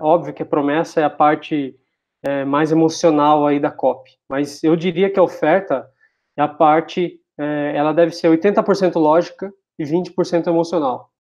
óbvio que a promessa é a parte é, mais emocional aí da COP, mas eu diria que a oferta é a parte, é, ela deve ser 80% lógica e 20% emocional.